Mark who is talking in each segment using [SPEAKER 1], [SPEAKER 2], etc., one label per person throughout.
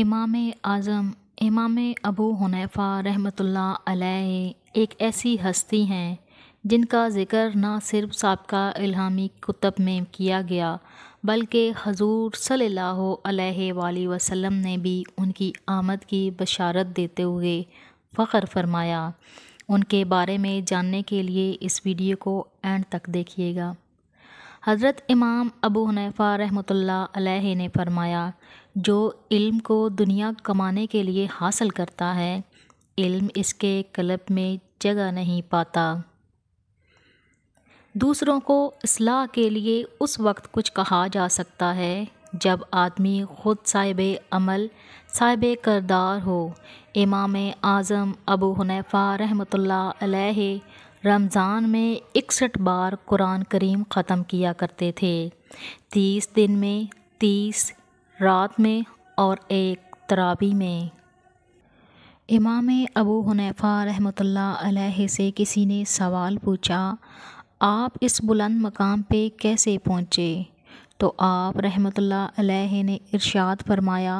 [SPEAKER 1] इमाम आज़म इमाम अबू हनीफ़ा रहमतुल्ला अलैह एक ऐसी हस्ती हैं जिनका ज़िक्र न सिर्फ सबका इल्हामी कुतब में किया गया बल्कि हजूर सल्लल्लाहु अलैहि वसल्लम ने भी उनकी आमद की बशारत देते हुए फ़ख्र फरमाया उनके बारे में जानने के लिए इस वीडियो को एंड तक देखिएगा हज़रत इमाम अबू हनीफ़ा रहमतुल्लाह ने फरमाया जो इल्म को दुनिया कमाने के लिए हासिल करता है इल्म इसके कलब में जगह नहीं पाता दूसरों को असलाह के लिए उस वक्त कुछ कहा जा सकता है जब आदमी ख़ुद साहिब अमल साहिब करदार हो इमाम आज़म अबू हनीफ़ा रहमतुल्लाह अलैहि रमज़ान में इकसठ बार कुरान करीम ख़त्म किया करते थे तीस दिन में तीस रात में और एक तराबी में इमाम अबू हनैफ़ा रहमत अलैहि से किसी ने सवाल पूछा आप इस बुलंद मकाम पे कैसे पहुँचे तो आप रहमत ने इरशाद फरमाया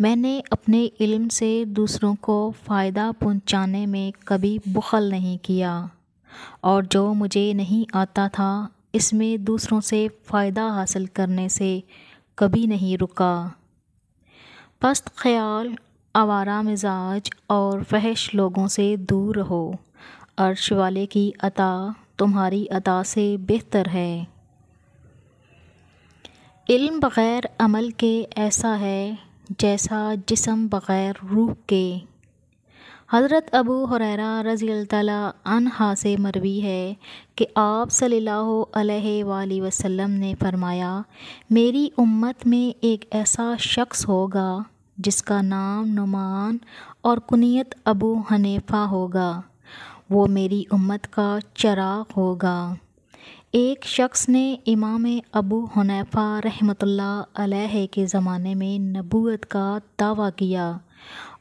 [SPEAKER 1] मैंने अपने इल्म से दूसरों को फ़ायदा पहुँचाने में कभी बुखल नहीं किया और जो मुझे नहीं आता था इसमें दूसरों से फ़ायदा हासिल करने से कभी नहीं रुका पस्त ख्याल आवारा मिजाज और फहश लोगों से दूर रहो अर्श वाले की अता तुम्हारी अता से बेहतर है इल्म बग़ैर अमल के ऐसा है जैसा जिसम बग़ैर रूह के हज़रत अबू हुरैरा रज़ी अनहा से मरवी है कि आप सल्लल्लाहु अलैहि वसल्लम ने फरमाया मेरी उम्मत में एक ऐसा शख्स होगा जिसका नाम नुमान और कुनियत अबू हनीफा होगा वो मेरी उम्मत का चराग होगा एक शख्स ने इमाम अबू हनीफा रहमतुल्लाह के ज़माने में नबूत का दावा किया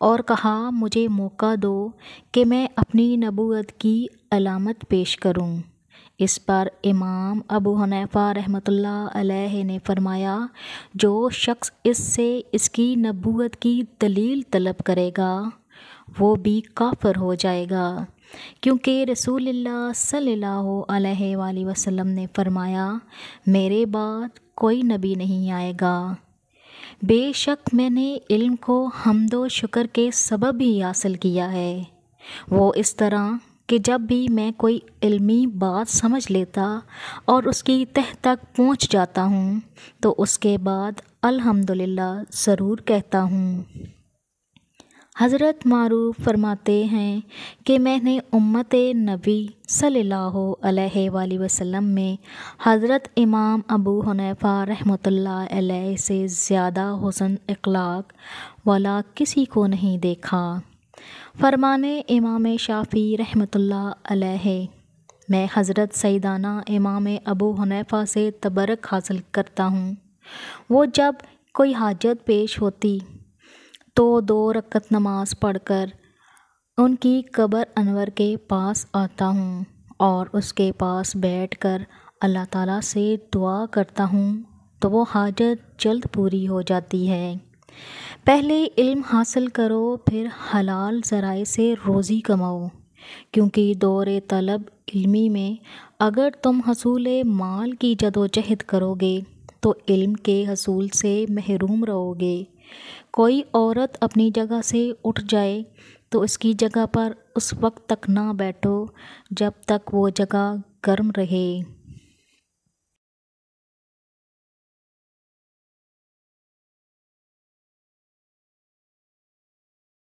[SPEAKER 1] और कहा मुझे मौका दो कि मैं अपनी नबूत की अलामत पेश करूं। इस पर इमाम अबू हनीफ़ा रहमतुल्लाह ने फरमाया जो शख्स इससे इसकी नबूत की दलील तलब करेगा वो भी काफर हो जाएगा क्योंकि रसूल सल्लल्लाहु अलैहि वसल्लम ने फरमाया मेरे बाद कोई नबी नहीं आएगा बेशक मैंने इल्म को हमद व शुक्र के सबब ही हासिल किया है वो इस तरह कि जब भी मैं कोई इल्मी बात समझ लेता और उसकी तह तक पहुंच जाता हूं तो उसके बाद अल्हम्दुलिल्लाह ज़रूर कहता हूं हज़रत मारूफ फरमाते हैं कि मैंने उम्मत नबी सल्लल्लाहु अलैहि वसल्लम में हज़रत इमाम अबू हनैफ़ा रहमतुल्लाह अलैह से ज़्यादा हुसन अखलाक वाला किसी को नहीं देखा फरमाने इमाम शाफ़ी रहमतुल्लाह अलैह मैं हज़रत सैदाना इमाम अबू हनैफ़ा से तबरक हासिल करता हूँ वो जब कोई हाजत पेश होती तो दो रकत नमाज़ पढ़कर उनकी कब्र अनवर के पास आता हूँ और उसके पास बैठकर अल्लाह ताला से दुआ करता हूँ तो वो हाजत जल्द पूरी हो जाती है पहले इल्म हासिल करो फिर हलाल ज़राए से रोज़ी कमाओ क्योंकि दौर तलब इल्मी में अगर तुम हसूल माल की जदोजहद करोगे तो इल्म के हसूल से महरूम रहोगे कोई औरत अपनी जगह से उठ जाए तो उसकी जगह पर उस वक्त तक ना बैठो जब तक वो जगह गर्म रहे